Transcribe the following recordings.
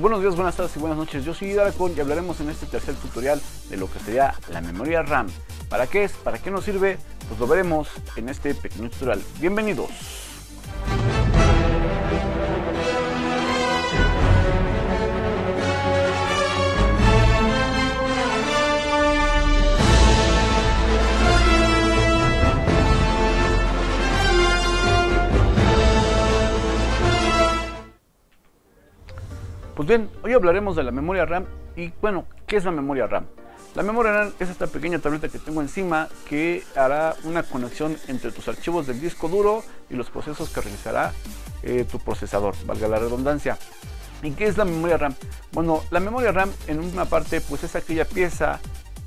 Buenos días, buenas tardes y buenas noches. Yo soy Daracon y hablaremos en este tercer tutorial de lo que sería la memoria RAM. ¿Para qué es? ¿Para qué nos sirve? Pues lo veremos en este pequeño tutorial. Bienvenidos. bien, hoy hablaremos de la memoria RAM y bueno, ¿qué es la memoria RAM? La memoria RAM es esta pequeña tableta que tengo encima que hará una conexión entre tus archivos del disco duro y los procesos que realizará eh, tu procesador, valga la redundancia. ¿Y qué es la memoria RAM? Bueno, la memoria RAM en una parte pues es aquella pieza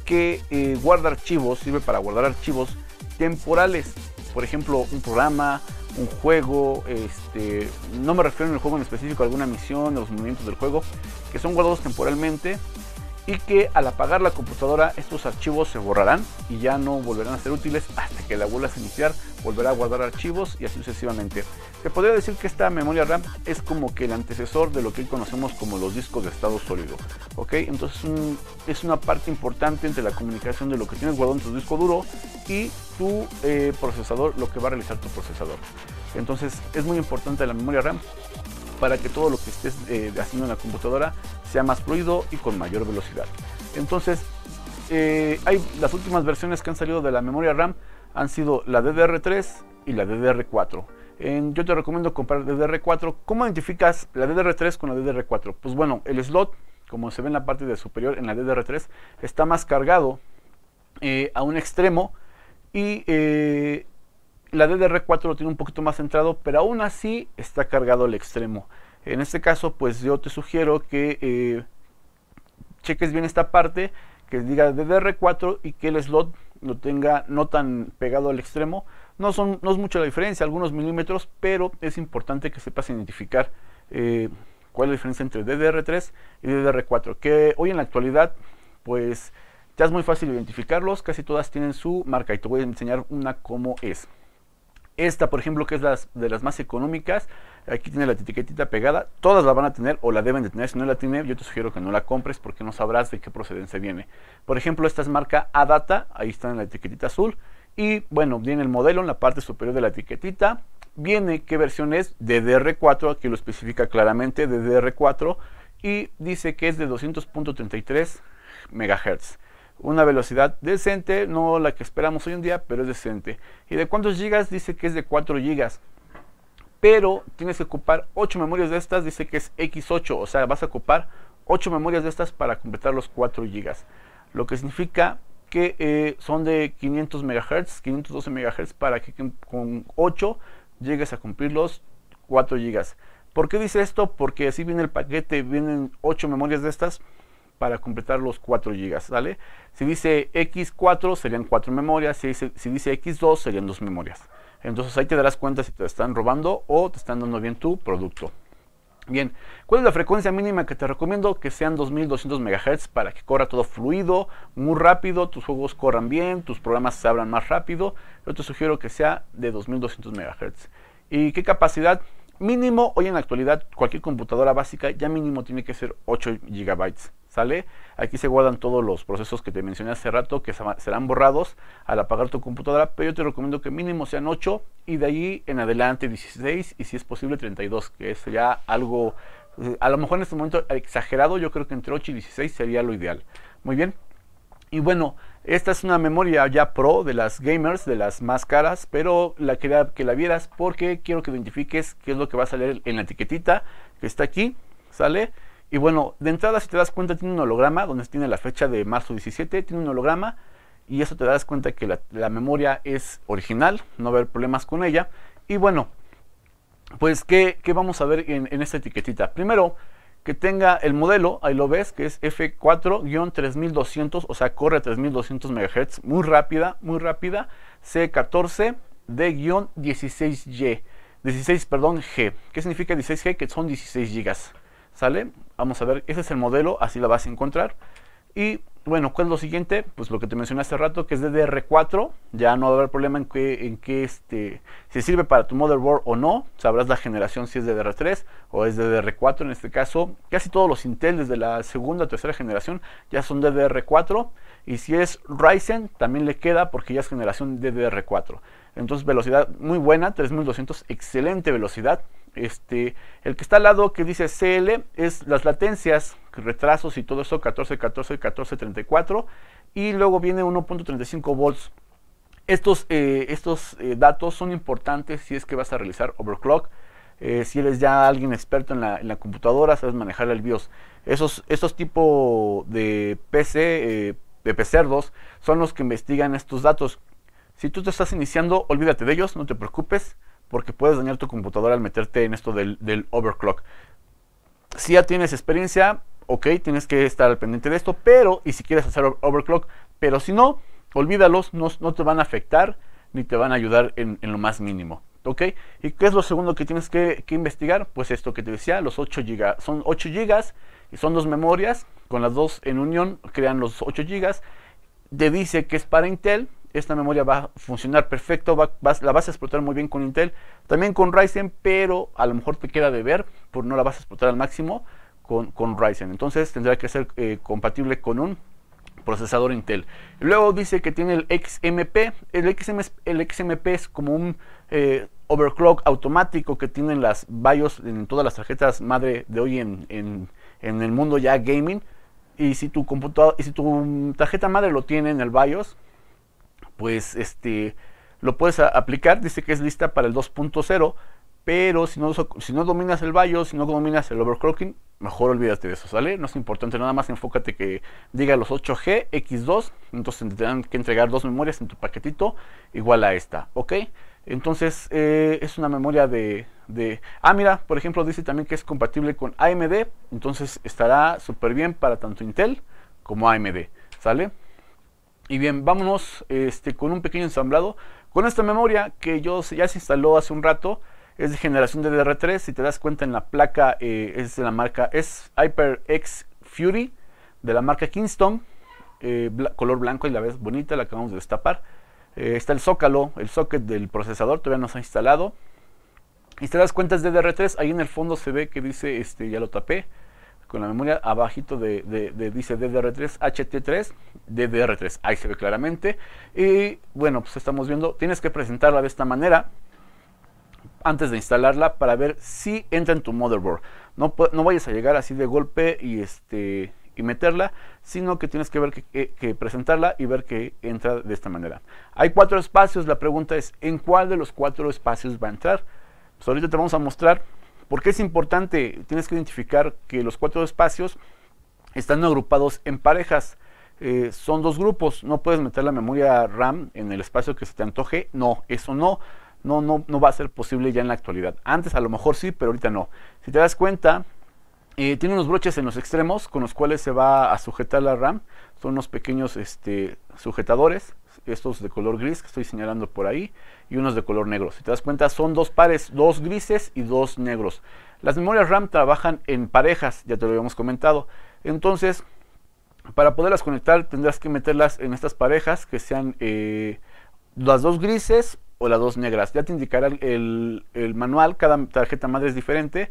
que eh, guarda archivos, sirve para guardar archivos temporales, por ejemplo un programa, un juego, este, no me refiero en el juego en específico a alguna misión, a los movimientos del juego, que son guardados temporalmente y que al apagar la computadora estos archivos se borrarán y ya no volverán a ser útiles hasta que la vuelvas a iniciar, volverá a guardar archivos y así sucesivamente. te podría decir que esta memoria RAM es como que el antecesor de lo que hoy conocemos como los discos de estado sólido, ¿ok? Entonces es una parte importante entre la comunicación de lo que tienes guardado en tu disco duro y tu eh, procesador, lo que va a realizar tu procesador. Entonces es muy importante la memoria RAM para que todo lo que estés eh, haciendo en la computadora sea más fluido y con mayor velocidad. Entonces, eh, hay las últimas versiones que han salido de la memoria RAM han sido la DDR3 y la DDR4. yo te recomiendo comprar DDR4. ¿Cómo identificas la DDR3 con la DDR4? Pues bueno, el slot, como se ve en la parte de superior en la DDR3, está más cargado eh, a un extremo y eh, la DDR4 lo tiene un poquito más centrado, pero aún así está cargado al extremo. En este caso, pues yo te sugiero que eh, cheques bien esta parte, que diga DDR4 y que el slot lo tenga no tan pegado al extremo. No, son, no es mucha la diferencia, algunos milímetros, pero es importante que sepas identificar eh, cuál es la diferencia entre DDR3 y DDR4, que hoy en la actualidad, pues ya es muy fácil identificarlos, casi todas tienen su marca y te voy a enseñar una cómo es. Esta, por ejemplo, que es de las más económicas, aquí tiene la etiquetita pegada, todas la van a tener o la deben de tener, si no la tiene yo te sugiero que no la compres porque no sabrás de qué procedencia viene. Por ejemplo, esta es marca Adata, ahí está en la etiquetita azul, y bueno, viene el modelo en la parte superior de la etiquetita, viene qué versión es, DDR4, aquí lo especifica claramente, DDR4, y dice que es de 200.33 MHz una velocidad decente, no la que esperamos hoy en día, pero es decente. ¿Y de cuántos gigas? Dice que es de 4 gigas. Pero tienes que ocupar 8 memorias de estas, dice que es X8, o sea, vas a ocupar 8 memorias de estas para completar los 4 gigas. Lo que significa que eh, son de 500 MHz, 512 MHz para que con 8 llegues a cumplir los 4 gigas. ¿Por qué dice esto? Porque así viene el paquete, vienen 8 memorias de estas para completar los 4 GB, ¿vale? Si dice X4 serían 4 memorias, si dice, si dice X2 serían 2 memorias. Entonces ahí te darás cuenta si te están robando o te están dando bien tu producto. Bien, ¿cuál es la frecuencia mínima que te recomiendo? Que sean 2200 MHz para que corra todo fluido, muy rápido, tus juegos corran bien, tus programas se abran más rápido. Yo te sugiero que sea de 2200 MHz. ¿Y qué capacidad? Mínimo, hoy en la actualidad, cualquier computadora básica ya mínimo tiene que ser 8 GB. ¿Sale? Aquí se guardan todos los procesos que te mencioné hace rato que serán borrados al apagar tu computadora, pero yo te recomiendo que mínimo sean 8 y de ahí en adelante 16 y si es posible 32, que es ya algo, eh, a lo mejor en este momento exagerado, yo creo que entre 8 y 16 sería lo ideal. Muy bien. Y bueno, esta es una memoria ya pro de las gamers, de las más caras, pero la quería que la vieras porque quiero que identifiques qué es lo que va a salir en la etiquetita que está aquí, ¿sale? Y bueno, de entrada, si te das cuenta, tiene un holograma donde tiene la fecha de marzo 17, tiene un holograma y eso te das cuenta que la, memoria es original, no va a haber problemas con ella. Y bueno, pues, ¿qué, vamos a ver en, esta etiquetita? Primero, que tenga el modelo, ahí lo ves, que es F4-3200, o sea, corre a 3200 MHz, muy rápida, muy rápida, C14D-16Y, 16, perdón, G. ¿Qué significa 16G? Que son 16 GB, ¿sale? Vamos a ver, ese es el modelo, así la vas a encontrar. Y bueno, ¿cuál es lo siguiente? Pues lo que te mencioné hace rato, que es DDR4. Ya no va a haber problema en que, en que este, si sirve para tu motherboard o no. Sabrás la generación si es DDR3 o es DDR4. En este caso, casi todos los Intel desde la segunda o tercera generación ya son DDR4. Y si es Ryzen, también le queda porque ya es generación DDR4. Entonces, velocidad muy buena, 3200, excelente velocidad. Este, el que está al lado que dice CL es las latencias, retrasos y todo eso, 14, 14, 14, 34. Y luego viene 1.35 volts. Estos, eh, estos eh, datos son importantes si es que vas a realizar overclock. Eh, si eres ya alguien experto en la, computadora, sabes manejar el BIOS. Esos, estos tipos de PC, de PCR2, son los que investigan estos datos. Si tú te estás iniciando, olvídate de ellos, no te preocupes porque puedes dañar tu computadora al meterte en esto del, overclock. Si ya tienes experiencia, ok, tienes que estar al pendiente de esto, pero, y si quieres hacer overclock, pero si no, olvídalos, no, te van a afectar ni te van a ayudar en, lo más mínimo. ¿Ok? ¿Y qué es lo segundo que tienes que, investigar? Pues esto que te decía, los 8 GB. Son 8 GB y son dos memorias. Con las dos en unión crean los 8 GB. Te dice que es para Intel, esta memoria va a funcionar perfecto, la vas a explotar muy bien con Intel, también con Ryzen, pero a lo mejor te queda de ver, por no la vas a explotar al máximo con, Ryzen. Entonces tendrá que ser eh, compatible con un procesador Intel. Luego dice que tiene el XMP. El XMP, es como un eh, overclock automático que tienen las BIOS en todas las tarjetas madre de hoy en, en, el mundo ya gaming. Y si tu computador, y si tu tarjeta madre lo tiene en el BIOS, pues este, lo puedes aplicar. Dice que es lista para el 2.0, pero si no, si no dominas el BIOS, si no dominas el overclocking, mejor olvídate de eso, ¿sale? No es importante, nada más enfócate que diga los 8G X2, entonces tendrán que entregar dos memorias en tu paquetito igual a esta, ¿ok? Entonces eh, es una memoria de, de, Ah, mira, por ejemplo, dice también que es compatible con AMD, entonces estará súper bien para tanto Intel como AMD, ¿sale? Y bien, vámonos este, con un pequeño ensamblado. Con esta memoria que yo, ya se instaló hace un rato, es de generación DDR3. Si te das cuenta en la placa, eh, es de la marca es HyperX Fury, de la marca Kingston, eh, color blanco y la vez bonita, la acabamos de destapar. Eh, está el zócalo, el socket del procesador, todavía no se ha instalado. Y si te das cuenta es DDR3, ahí en el fondo se ve que dice, este, ya lo tapé, con la memoria abajito de, dice DDR3, HT3, DDR3, ahí se ve claramente. Y bueno, pues estamos viendo, tienes que presentarla de esta manera antes de instalarla para ver si entra en tu motherboard. No, no vayas a llegar así de golpe y, este, y meterla, sino que tienes que ver que, que presentarla y ver que entra de esta manera. Hay cuatro espacios, la pregunta es, ¿en cuál de los cuatro espacios va a entrar? Pues ahorita te vamos a mostrar porque es importante? Tienes que identificar que los cuatro espacios están agrupados en parejas. Eh, son dos grupos, no puedes meter la memoria RAM en el espacio que se te antoje, no, eso no, no, no, no va a ser posible ya en la actualidad. Antes a lo mejor sí, pero ahorita no. Si te das cuenta, eh, tiene unos broches en los extremos con los cuales se va a sujetar la RAM. Son unos pequeños este, sujetadores, estos de color gris que estoy señalando por ahí, y unos de color negro. Si te das cuenta, son dos pares, dos grises y dos negros. Las memorias RAM trabajan en parejas, ya te lo habíamos comentado. Entonces, para poderlas conectar tendrás que meterlas en estas parejas que sean eh, las dos grises o las dos negras. Ya te indicará el manual, cada tarjeta madre es diferente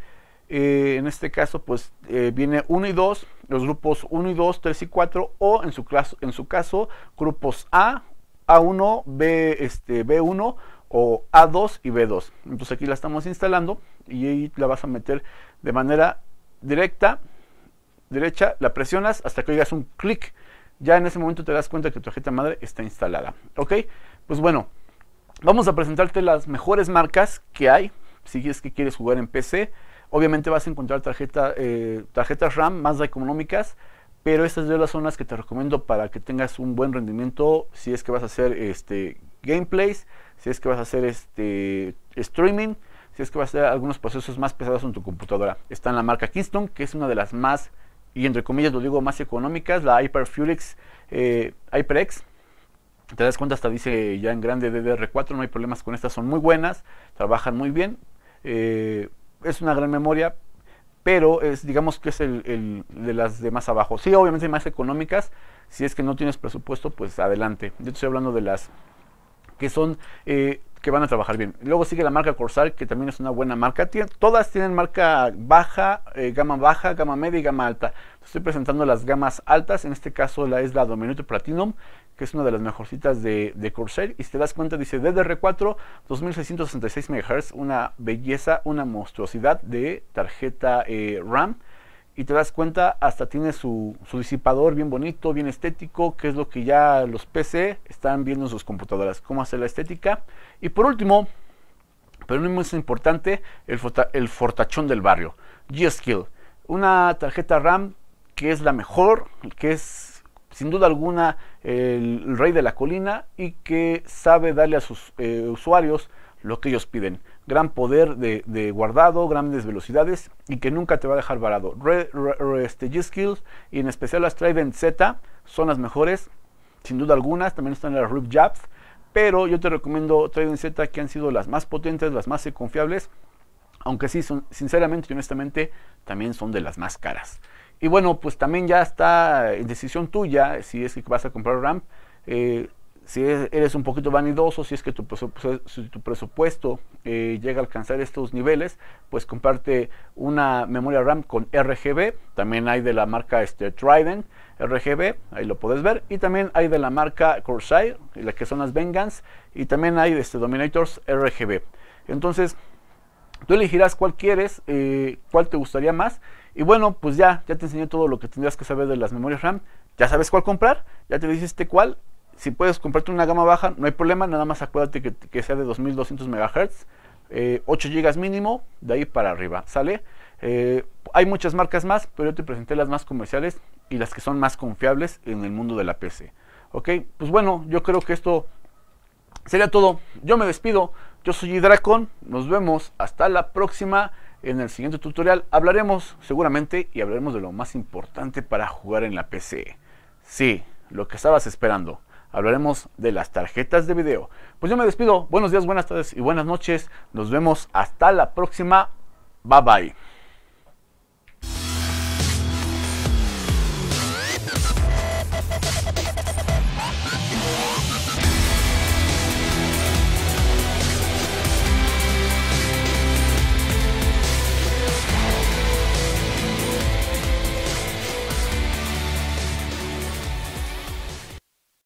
eh, en este caso, pues eh, viene 1 y 2, los grupos 1 y 2, 3 y 4, o en su, caso, en su caso, grupos A, A1, B, este, B1 o A2 y B2. Entonces aquí la estamos instalando y ahí la vas a meter de manera directa, derecha, la presionas hasta que oigas un clic. Ya en ese momento te das cuenta que tu tarjeta madre está instalada. ¿Ok? Pues bueno, vamos a presentarte las mejores marcas que hay si es que quieres jugar en PC Obviamente vas a encontrar eh, tarjetas RAM más económicas, pero estas son las que te recomiendo para que tengas un buen rendimiento si es que vas a hacer este gameplays, si es que vas a hacer este streaming, si es que vas a hacer algunos procesos más pesados en tu computadora. Está en la marca Kingston, que es una de las más, y entre comillas lo digo, más económicas, la Hyper eh, HyperX. Te das cuenta, hasta dice ya en grande DDR4, no hay problemas con estas, son muy buenas, trabajan muy bien. Eh, es una gran memoria, pero es, digamos que es el, de las de más abajo. Sí, obviamente más económicas, si es que no tienes presupuesto, pues adelante. Yo estoy hablando de las que son, eh, que van a trabajar bien. Luego sigue la marca Corsair, que también es una buena marca. todas tienen marca baja, eh, gama baja, gama media y gama alta. estoy presentando las gamas altas, en este caso la es la Dominator Platinum, que es una de las mejorcitas de, de Corsair. Y si te das cuenta, dice DDR4 2666 MHz, una belleza, una monstruosidad de tarjeta eh, RAM. Y te das cuenta, hasta tiene su, disipador bien bonito, bien estético, que es lo que ya los PC están viendo en sus computadoras, cómo hacer la estética. Y por último, pero no es importante, el, el fortachón del barrio, G-Skill. Una tarjeta RAM que es la mejor, que es sin duda alguna el rey de la colina y que sabe darle a sus eh, usuarios lo que ellos piden. Gran poder de, guardado, grandes velocidades y que nunca te va a dejar varado. Este, skills y en especial las Trident Z son las mejores, sin duda alguna. también están las Rip Jabs, pero yo te recomiendo Trident Z que han sido las más potentes, las más confiables, aunque sí, son, sinceramente y honestamente, también son de las más caras. Y bueno, pues también ya está en decisión tuya si es que vas a comprar RAM. Eh, si eres un poquito vanidoso, si es que tu, pues, presupuesto eh, llega a alcanzar estos niveles, pues comparte una memoria RAM con RGB. También hay de la marca este, Trident RGB, ahí lo puedes ver. Y también hay de la marca Corsair, la que son las Vengans. Y también hay de este, Dominators RGB. Entonces, Tú elegirás cuál quieres, eh, cuál te gustaría más. Y bueno, pues ya, ya te enseñé todo lo que tendrías que saber de las memorias RAM. Ya sabes cuál comprar, ya te dijiste cuál. Si puedes comprarte una gama baja, no hay problema, nada más acuérdate que, sea de 2200 MHz, 8 GB mínimo, de ahí para arriba, ¿sale? Eh, hay muchas marcas más, pero yo te presenté las más comerciales y las que son más confiables en el mundo de la PC. Ok, pues bueno, yo creo que esto Sería todo. Yo me despido. Yo soy Hidracon. Nos vemos hasta la próxima. En el siguiente tutorial hablaremos seguramente y hablaremos de lo más importante para jugar en la PC. Sí, lo que estabas esperando. Hablaremos de las tarjetas de video. Pues yo me despido. Buenos días, buenas tardes y buenas noches. Nos vemos hasta la próxima. Bye bye.